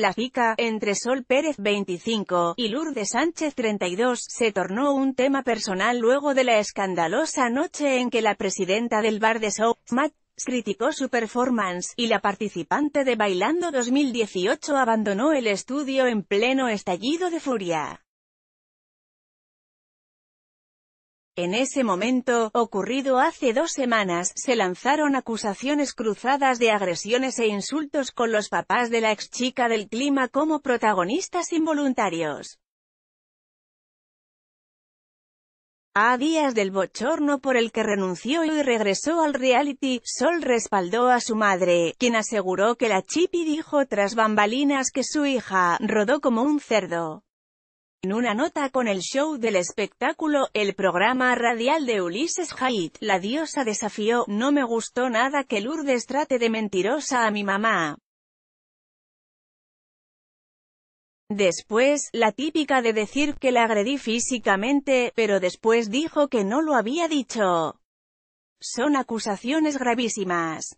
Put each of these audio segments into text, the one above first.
La fica entre Sol Pérez 25 y Lourdes Sánchez 32, se tornó un tema personal luego de la escandalosa noche en que la presidenta del bar de Show, Matt, criticó su performance, y la participante de Bailando 2018 abandonó el estudio en pleno estallido de furia. En ese momento, ocurrido hace dos semanas, se lanzaron acusaciones cruzadas de agresiones e insultos con los papás de la ex chica del clima como protagonistas involuntarios. A días del bochorno por el que renunció y regresó al reality, Sol respaldó a su madre, quien aseguró que la Chippy dijo tras bambalinas que su hija, rodó como un cerdo. En una nota con el show del espectáculo, el programa radial de Ulises Haidt, la diosa desafió, no me gustó nada que Lourdes trate de mentirosa a mi mamá. Después, la típica de decir que la agredí físicamente, pero después dijo que no lo había dicho. Son acusaciones gravísimas.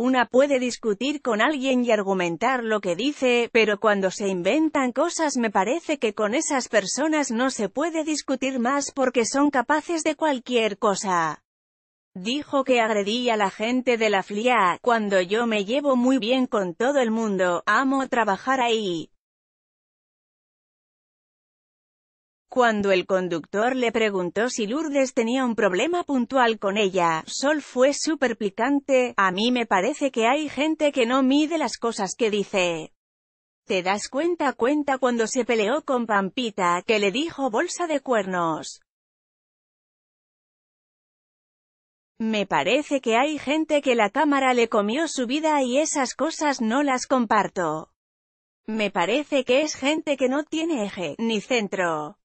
Una puede discutir con alguien y argumentar lo que dice, pero cuando se inventan cosas me parece que con esas personas no se puede discutir más porque son capaces de cualquier cosa. Dijo que agredí a la gente de la FLIA, cuando yo me llevo muy bien con todo el mundo, amo trabajar ahí. Cuando el conductor le preguntó si Lourdes tenía un problema puntual con ella, Sol fue súper picante, a mí me parece que hay gente que no mide las cosas que dice. Te das cuenta cuenta cuando se peleó con Pampita, que le dijo bolsa de cuernos. Me parece que hay gente que la cámara le comió su vida y esas cosas no las comparto. Me parece que es gente que no tiene eje, ni centro.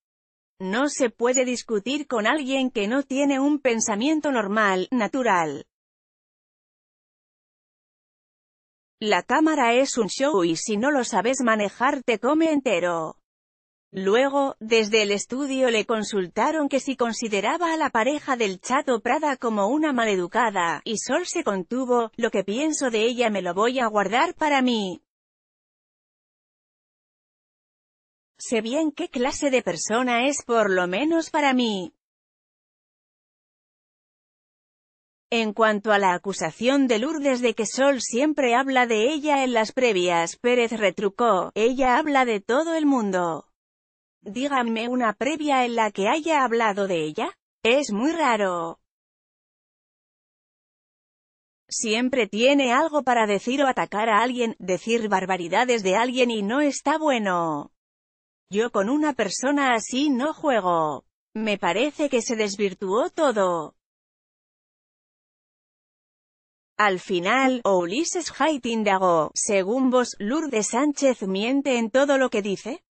No se puede discutir con alguien que no tiene un pensamiento normal, natural. La cámara es un show y si no lo sabes manejar te come entero. Luego, desde el estudio le consultaron que si consideraba a la pareja del Chato Prada como una maleducada, y Sol se contuvo, lo que pienso de ella me lo voy a guardar para mí. sé bien qué clase de persona es por lo menos para mí. En cuanto a la acusación de Lourdes de que Sol siempre habla de ella en las previas, Pérez retrucó, ella habla de todo el mundo. Díganme una previa en la que haya hablado de ella. Es muy raro. Siempre tiene algo para decir o atacar a alguien, decir barbaridades de alguien y no está bueno. Yo con una persona así no juego. Me parece que se desvirtuó todo. Al final, Ulises Haidt indagó, según vos, Lourdes Sánchez miente en todo lo que dice.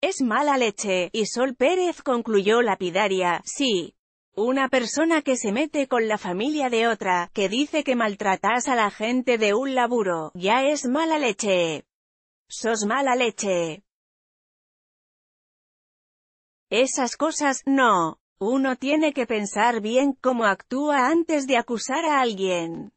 Es mala leche, y Sol Pérez concluyó lapidaria, sí. Una persona que se mete con la familia de otra, que dice que maltratas a la gente de un laburo, ya es mala leche. Sos mala leche. Esas cosas, no. Uno tiene que pensar bien cómo actúa antes de acusar a alguien.